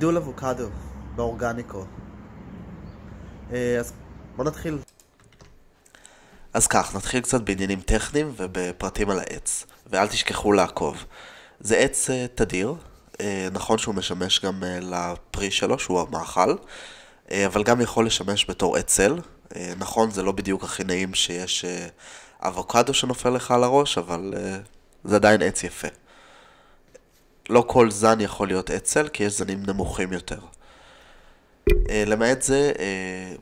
גידול אבוקדו באורגניקו. אה, אז בוא נתחיל. אז כך, נתחיל קצת בעניינים טכניים ובפרטים על העץ, ואל תשכחו לעקוב. זה עץ אה, תדיר, אה, נכון שהוא משמש גם לפרי שלו, שהוא המאכל, אבל גם יכול לשמש בתור עץ עצל. נכון, זה לא בדיוק הכי נעים שיש אבוקדו שנופל לך על הראש, אבל זה עדיין עץ יפה. לא כל זן יכול להיות אצל, כי יש זנים נמוכים יותר. אה, למעט זה, אה,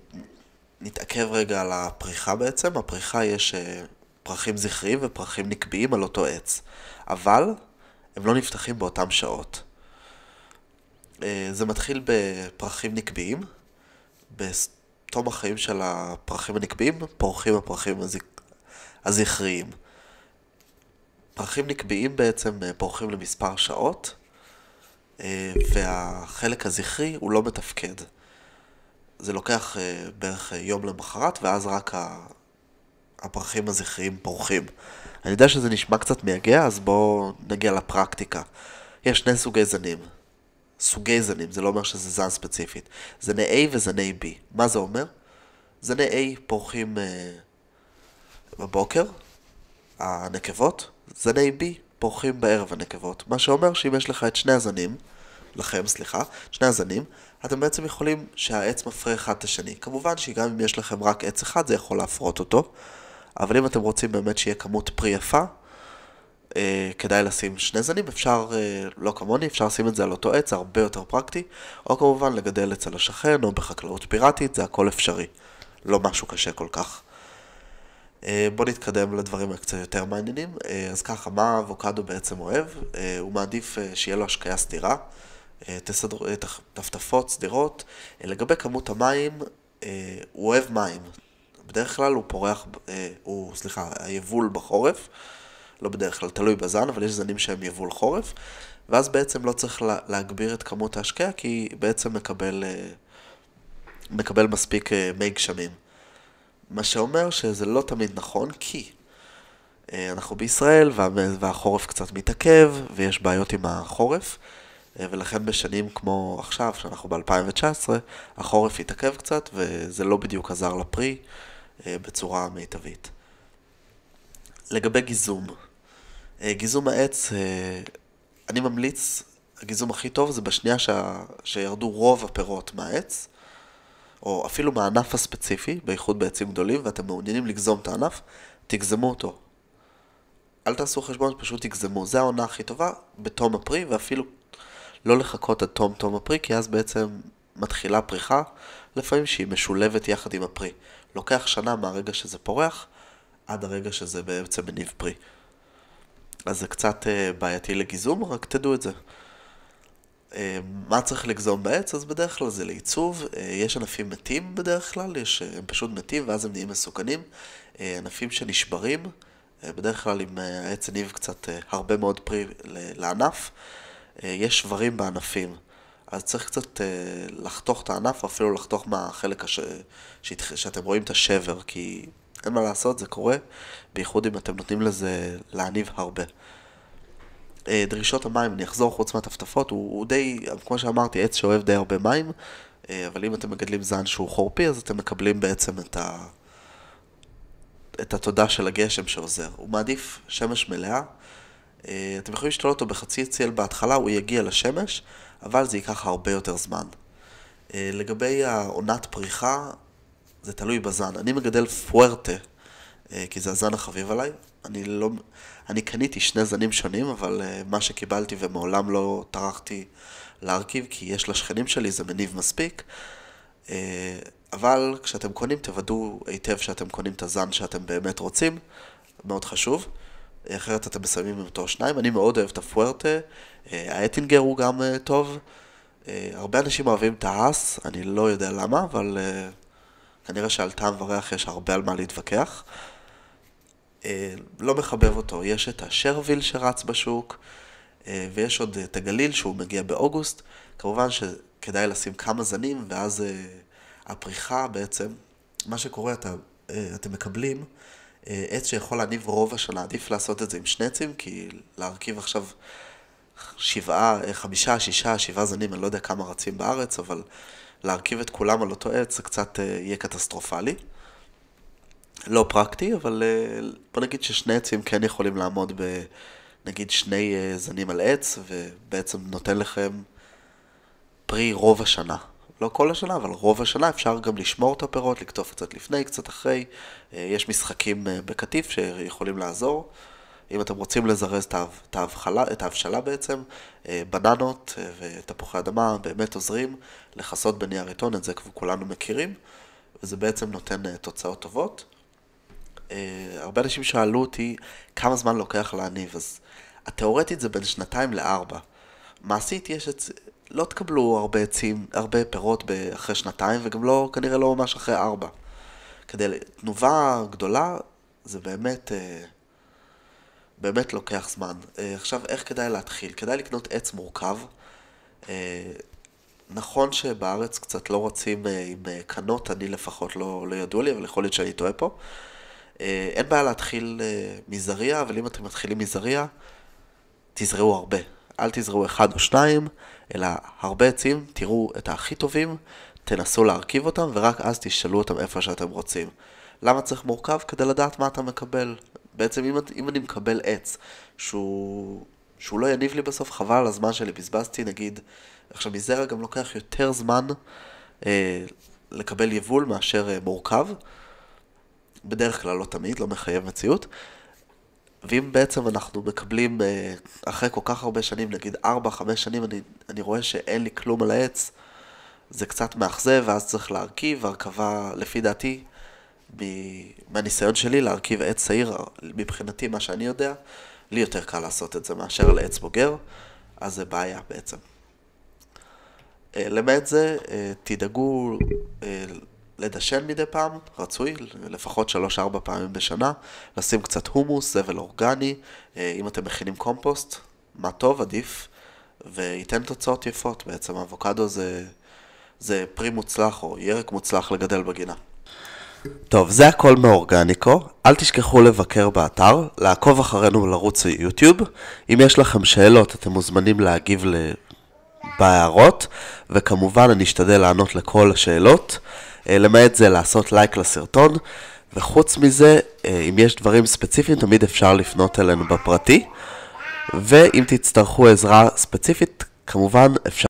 נתעכב רגע על הפריחה בעצם. הפריחה יש אה, פרחים זכריים ופרחים נקביים על אותו עץ, אבל הם לא נפתחים באותן שעות. זה מתחיל בפרחים נקביים, בתום החיים של הפרחים הנקביים פורחים הפרחים הזכריים. פרחים נקביים בעצם אה, פורחים למספר שעות, אה, והחלק הזכרי הוא לא מתפקד. זה לוקח אה, בערך יום למחרת, ואז רק הפרחים הזכריים פורחים. אני יודע שזה נשמע קצת מייגע, אז בואו נגיע לפרקטיקה. יש שני סוגי זנים. סוגי זנים, זה לא אומר שזה זן ספציפית. זני A וזני B. מה זה אומר? זני A פורחים אה, בבוקר, הנקבות, זני B פורחים בערב הנקבות, מה שאומר שאם יש לך את שני הזנים, לכם, סליחה, שני הזנים, אתם בעצם יכולים שהעץ מפרה אחד את השני. כמובן שגם אם יש לכם רק עץ אחד זה יכול להפרות אותו, אבל אם אתם רוצים באמת שיהיה כמות פרי יפה, אה, כדאי לשים שני זנים, אפשר, אה, לא כמוני, אפשר לשים את זה על אותו עץ, הרבה יותר פרקטי, או כמובן לגדל אצל השכן או בחקלאות פיראטית, זה הכל אפשרי, לא משהו קשה כל כך. אה, בוא נתקדם לדברים הקצת יותר מעניינים. אה, אז ככה, מה אבוקדו בעצם אוהב? אה, הוא מעדיף שיהיה לו השקיה סדירה, תסדרו, טפטפות סדירות. לגבי כמות המים, הוא אוהב מים. בדרך כלל הוא פורח, הוא, סליחה, היבול בחורף, לא בדרך כלל, תלוי בזן, אבל יש זנים שהם יבול חורף, ואז בעצם לא צריך להגביר את כמות ההשקיה, כי בעצם מקבל, מקבל מספיק מי גשמים. מה שאומר שזה לא תמיד נכון, כי אה, אנחנו בישראל והחורף קצת מתעכב ויש בעיות עם החורף אה, ולכן בשנים כמו עכשיו, שאנחנו ב-2019, החורף התעכב קצת וזה לא בדיוק עזר לפרי אה, בצורה מיטבית. לגבי גיזום, גיזום העץ, אני ממליץ, הגיזום הכי טוב זה בשנייה ש... שירדו רוב הפירות מהעץ. או אפילו מהענף הספציפי, בייחוד בעצים גדולים, ואתם מעוניינים לגזום את הענף, תגזמו אותו. אל תעשו חשבון, פשוט תגזמו. זה העונה הכי טובה בתום הפרי, ואפילו לא לחכות עד תום תום הפרי, כי אז בעצם מתחילה פריחה, לפעמים שהיא משולבת יחד עם הפרי. לוקח שנה מהרגע שזה פורח, עד הרגע שזה בעצם מניב פרי. אז זה קצת אה, בעייתי לגיזום, רק תדעו את זה. אה, מה צריך לגזום בעץ? אז בדרך כלל זה לעיצוב, אה, יש ענפים מתים בדרך כלל, יש, אה, הם פשוט מתים ואז הם נהיים מסוכנים, ענפים שנשברים, בדרך כלל אם העץ הניב קצת הרבה מאוד פרי לענף, יש שברים בענפים, אז צריך קצת לחתוך את הענף, אפילו לחתוך מהחלק הש... שאתם רואים את השבר, כי אין מה לעשות, זה קורה, בייחוד אם אתם נותנים לזה להניב הרבה. אה, דרישות המים, אני אחזור חוץ מהטפטפות, הוא, הוא די, כמו שאמרתי, עץ שאוהב די הרבה מים, אה, אבל אם אתם מגדלים זן שהוא חורפי, אז אתם מקבלים בעצם את, ה... את התודה של הגשם שעוזר. הוא מעדיף שמש מלאה. אה, אתם יכולים לשתול אותו בחצי ציל בהתחלה, הוא יגיע לשמש, אבל זה ייקח הרבה יותר זמן. לגבי העונת פריחה, זה תלוי בזן. אני מגדל פוורטה, כי זה הזן החביב עליי, אני לא... אני קניתי שני זנים שונים, אבל uh, מה שקיבלתי ומעולם לא טרחתי להרכיב, כי יש לשכנים שלי, זה מניב מספיק. Uh, אבל כשאתם קונים, תוודאו היטב שאתם קונים את הזן שאתם באמת רוצים, מאוד חשוב. אה, אחרת אתם מסיימים עם אותו שניים. אני מאוד אוהב את הפוארטה, uh, האטינגר הוא גם uh, טוב. Uh, הרבה אנשים אוהבים את האס, אני לא יודע למה, אבל uh, כנראה שעל טעם וריח יש הרבה על מה להתווכח. אה, לא מחבב אותו. יש את השרוויל שרץ בשוק, אה, ויש עוד את הגליל שהוא מגיע באוגוסט. כמובן שכדאי לשים כמה זנים, ואז אה, הפריחה בעצם, מה שקורה, אתה, אתם מקבלים עץ שיכול להניב רוב השנה. עדיף לעשות את זה עם שני עצים, כי להרכיב עכשיו שבעה, חמישה, שישה, שבעה זנים, אני לא יודע כמה רצים בארץ, אבל להרכיב את כולם על אותו עץ זה קצת יהיה קטסטרופלי. לא פרקטי, אבל אה, בוא נגיד ששני עצים כן יכולים לעמוד ב... נגיד שני אה, זנים על עץ, ובעצם נותן לכם פרי רוב השנה. לא כל השנה, אבל רוב השנה אפשר גם לשמור את הפירות, לקטוף קצת לפני, קצת אחרי. אה, יש משחקים בקטיף שיכולים לעזור. אם אתם רוצים לזרז את ההבשלה בעצם, בננות ותפוחי אדמה באמת עוזרים לכסות בנייר עיתון, את זה כולנו מכירים, וזה בעצם נותן תוצאות טובות. אה, הרבה אנשים שאלו אותי כמה זמן לוקח להניב, אז התאורטית זה בין שנתיים לארבע. מעשית יש את... לא תקבלו הרבה עצים, הרבה פירות אחרי שנתיים, וגם לא, כנראה לא ממש אחרי ארבע. כדי... תנובה גדולה זה באמת... אה, באמת לוקח זמן. אה, עכשיו, איך כדאי להתחיל? כדאי לקנות עץ מורכב. נכון שבארץ קצת לא רצים עם קנות, אני לפחות לא, לא ידוע לי, אבל יכול להיות שאני טועה פה. אה, אין בעיה להתחיל אה, מזריע, אבל אם אתם מתחילים מזריע, תזרעו הרבה. אל תזרעו אחד או שניים, אלא הרבה עצים, תראו את הכי טובים, תנסו להרכיב אותם, ורק אז תשאלו אותם איפה שאתם רוצים. למה צריך מורכב? כדי לדעת מה אתה מקבל. בעצם אם, אם אני מקבל עץ שהוא, שהוא לא יניב לי בסוף, חבל על הזמן שלי, בזבזתי נגיד, עכשיו מזרע גם לוקח יותר זמן אה, לקבל יבול מאשר אה, מורכב. בדרך כלל לא תמיד, לא מחייב מציאות. ואם בעצם אנחנו מקבלים, אה, אחרי כל כך הרבה שנים, נגיד 4-5 שנים, אני, אני רואה שאין לי כלום על העץ, זה קצת מאכזב, ואז צריך להרכיב, הרכבה, לפי דעתי, מהניסיון שלי להרכיב עץ צעיר, מבחינתי מה שאני יודע, לי יותר קל לעשות את זה מאשר לעץ בוגר, אז זה בעיה בעצם. אה, למעט זה, אה, תדאגו לדשן מדי פעם, רצוי, לפחות 3-4 פעמים בשנה, לשים קצת הומוס, זבל אורגני, אה, אם אתם מכינים קומפוסט, מה טוב, עדיף, וייתן תוצאות יפות בעצם, אבוקדו זה, זה פרי מוצלח או ירק מוצלח לגדל בגינה. טוב, זה הכל מאורגניקו, אל תשכחו לבקר באתר, לעקוב אחרינו לרוץ ליוטיוב, אם יש לכם שאלות אתם מוזמנים להגיב ל... בהערות, וכמובן אני אשתדל לענות לכל השאלות. אה, למעט זה לעשות לייק לסרטון, וחוץ מזה, אה, אם יש דברים ספציפיים, תמיד אפשר לפנות אלינו בפרטי, ואם תצטרכו עזרה ספציפית, כמובן אפשר...